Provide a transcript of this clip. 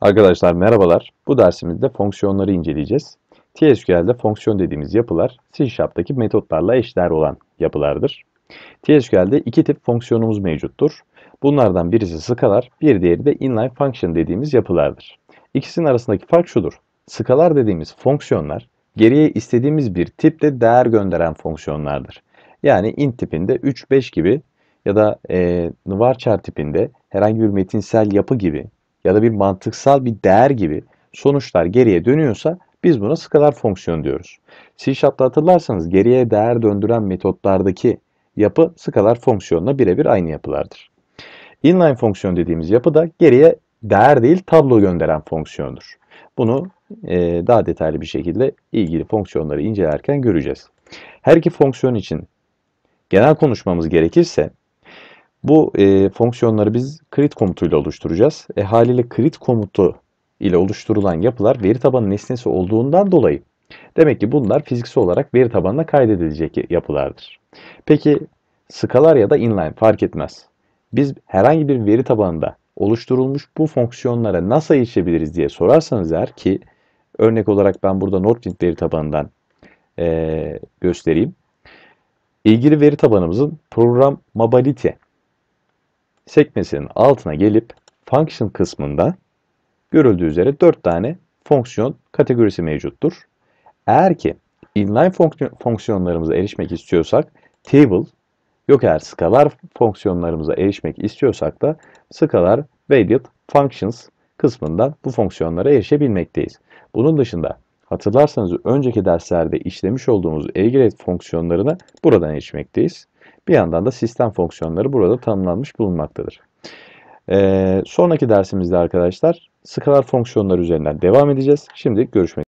Arkadaşlar merhabalar. Bu dersimizde fonksiyonları inceleyeceğiz. TSQL'de fonksiyon dediğimiz yapılar C Sharp'taki metotlarla eşdeğer olan yapılardır. TSQL'de iki tip fonksiyonumuz mevcuttur. Bunlardan birisi skalar, bir diğeri de inline function dediğimiz yapılardır. İkisinin arasındaki fark şudur. Skalar dediğimiz fonksiyonlar geriye istediğimiz bir tipte değer gönderen fonksiyonlardır. Yani int tipinde 3-5 gibi ya da e, varchar tipinde herhangi bir metinsel yapı gibi ya da bir mantıksal bir değer gibi sonuçlar geriye dönüyorsa biz buna skalar fonksiyon diyoruz. C Sharp'ta hatırlarsanız geriye değer döndüren metotlardaki yapı skalar fonksiyonla birebir aynı yapılardır. Inline fonksiyon dediğimiz yapı da geriye değer değil tablo gönderen fonksiyondur. Bunu e, daha detaylı bir şekilde ilgili fonksiyonları incelerken göreceğiz. Her iki fonksiyon için genel konuşmamız gerekirse bu e, fonksiyonları biz create komutuyla oluşturacağız. E, haliyle create komutu ile oluşturulan yapılar veri tabanı nesnesi olduğundan dolayı demek ki bunlar fiziksel olarak veri tabanına kaydedilecek yapılardır. Peki skalar ya da inline fark etmez. Biz herhangi bir veri tabanında oluşturulmuş bu fonksiyonlara nasıl erişebiliriz diye sorarsanız eğer ki örnek olarak ben burada Northwind veri tabanından e, göstereyim. İlgili veri tabanımızın programmability sekmesinin altına gelip function kısmında görüldüğü üzere 4 tane fonksiyon kategorisi mevcuttur. Eğer ki inline fonksiyon, fonksiyonlarımıza erişmek istiyorsak table yok eğer skalar fonksiyonlarımıza erişmek istiyorsak da skalar valued functions kısmında bu fonksiyonlara erişebilmekteyiz. Bunun dışında hatırlarsanız önceki derslerde işlemiş olduğumuz aggregate fonksiyonlarını buradan erişmekteyiz. Bir yandan da sistem fonksiyonları burada tanımlanmış bulunmaktadır. Ee, sonraki dersimizde arkadaşlar skalar fonksiyonları üzerinden devam edeceğiz. Şimdi görüşmek